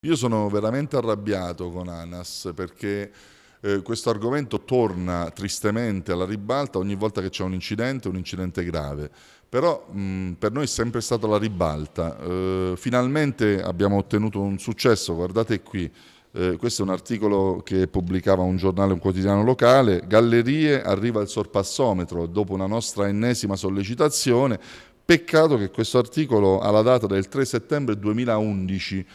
Io sono veramente arrabbiato con ANAS perché eh, questo argomento torna tristemente alla ribalta ogni volta che c'è un incidente, un incidente grave. Però mh, per noi è sempre stata la ribalta. Eh, finalmente abbiamo ottenuto un successo, guardate qui. Eh, questo è un articolo che pubblicava un giornale, un quotidiano locale. Gallerie arriva il sorpassometro dopo una nostra ennesima sollecitazione. Peccato che questo articolo ha la data del 3 settembre 2011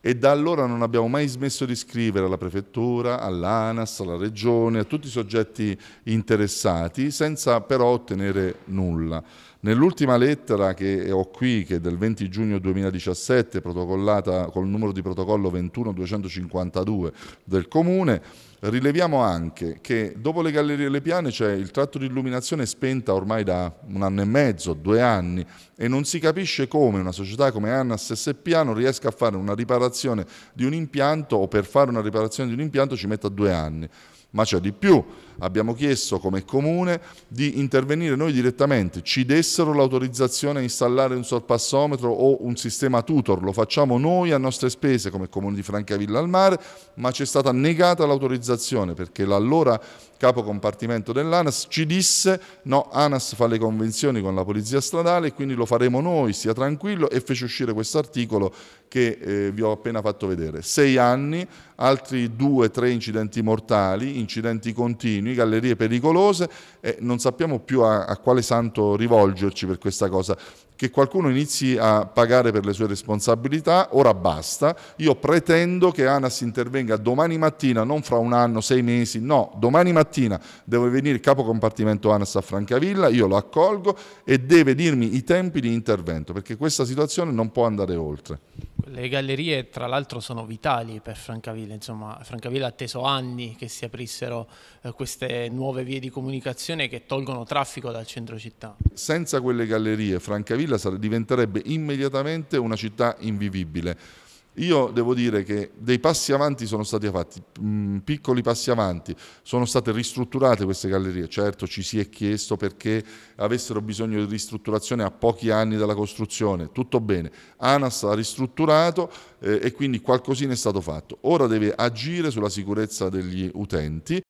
e da allora non abbiamo mai smesso di scrivere alla prefettura, all'ANAS, alla regione, a tutti i soggetti interessati, senza però ottenere nulla. Nell'ultima lettera che ho qui, che è del 20 giugno 2017, protocollata col numero di protocollo 21252 del Comune, Rileviamo anche che dopo le gallerie Le Piane c'è il tratto di illuminazione spenta ormai da un anno e mezzo, due anni e non si capisce come una società come Annas SPA non riesca a fare una riparazione di un impianto o per fare una riparazione di un impianto ci metta due anni. Ma c'è di più, abbiamo chiesto come comune di intervenire noi direttamente, ci dessero l'autorizzazione a installare un sorpassometro o un sistema tutor, lo facciamo noi a nostre spese come comune di Francavilla al mare, ma ci è stata negata l'autorizzazione perché l'allora capo compartimento dell'ANAS, ci disse no, ANAS fa le convenzioni con la polizia stradale, quindi lo faremo noi, stia tranquillo, e fece uscire questo articolo che eh, vi ho appena fatto vedere. Sei anni, altri due, tre incidenti mortali, incidenti continui, gallerie pericolose e non sappiamo più a, a quale santo rivolgerci per questa cosa che qualcuno inizi a pagare per le sue responsabilità, ora basta, io pretendo che ANAS intervenga domani mattina, non fra un anno, sei mesi, no, domani mattina mattina deve venire il capo compartimento ANAS a Francavilla, io lo accolgo e deve dirmi i tempi di intervento, perché questa situazione non può andare oltre. Le gallerie tra l'altro sono vitali per Francavilla, insomma Francavilla ha atteso anni che si aprissero eh, queste nuove vie di comunicazione che tolgono traffico dal centro città. Senza quelle gallerie Francavilla diventerebbe immediatamente una città invivibile io devo dire che dei passi avanti sono stati fatti, mh, mm, piccoli passi avanti, sono state ristrutturate queste gallerie, certo ci si è chiesto perché avessero bisogno di ristrutturazione a pochi anni dalla costruzione, tutto bene, ANAS ha ristrutturato eh, e quindi qualcosina è stato fatto, ora deve agire sulla sicurezza degli utenti